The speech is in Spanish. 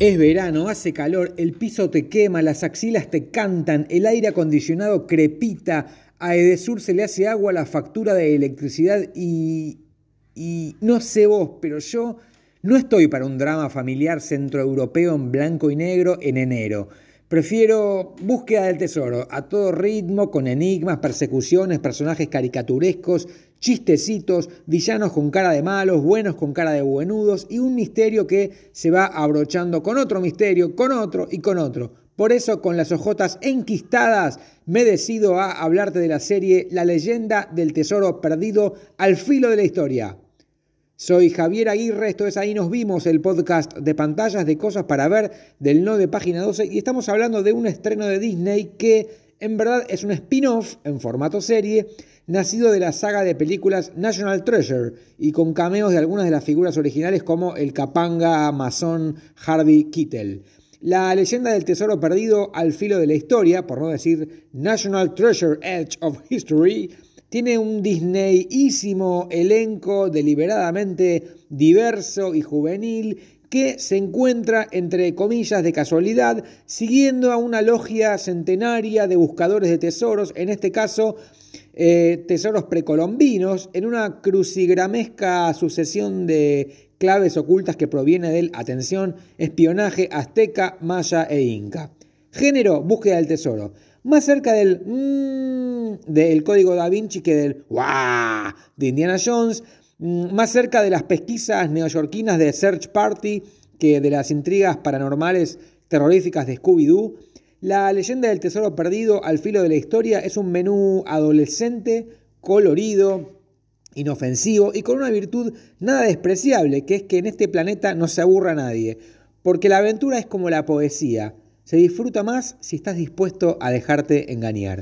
Es verano, hace calor, el piso te quema, las axilas te cantan, el aire acondicionado crepita, a Edesur se le hace agua la factura de electricidad y... y no sé vos, pero yo no estoy para un drama familiar centroeuropeo en blanco y negro en enero. Prefiero búsqueda del tesoro, a todo ritmo, con enigmas, persecuciones, personajes caricaturescos, chistecitos, villanos con cara de malos, buenos con cara de buenudos y un misterio que se va abrochando con otro misterio, con otro y con otro. Por eso, con las ojotas enquistadas, me decido a hablarte de la serie La leyenda del tesoro perdido al filo de la historia. Soy Javier Aguirre, esto es Ahí nos vimos, el podcast de pantallas de cosas para ver del no de página 12 y estamos hablando de un estreno de Disney que en verdad es un spin-off en formato serie nacido de la saga de películas National Treasure y con cameos de algunas de las figuras originales como el capanga masón Harvey Kittel. La leyenda del tesoro perdido al filo de la historia, por no decir National Treasure Edge of History, tiene un Disneyísimo elenco deliberadamente diverso y juvenil que se encuentra, entre comillas, de casualidad, siguiendo a una logia centenaria de buscadores de tesoros, en este caso eh, tesoros precolombinos, en una crucigramesca sucesión de claves ocultas que proviene del, atención, espionaje azteca, maya e inca. Género, búsqueda del tesoro. Más cerca del... Mm, del Código Da Vinci que del ¡guau! de Indiana Jones, mm, más cerca de las pesquisas neoyorquinas de Search Party que de las intrigas paranormales terroríficas de Scooby-Doo. La leyenda del tesoro perdido al filo de la historia es un menú adolescente, colorido, inofensivo y con una virtud nada despreciable, que es que en este planeta no se aburra nadie, porque la aventura es como la poesía, se disfruta más si estás dispuesto a dejarte engañar.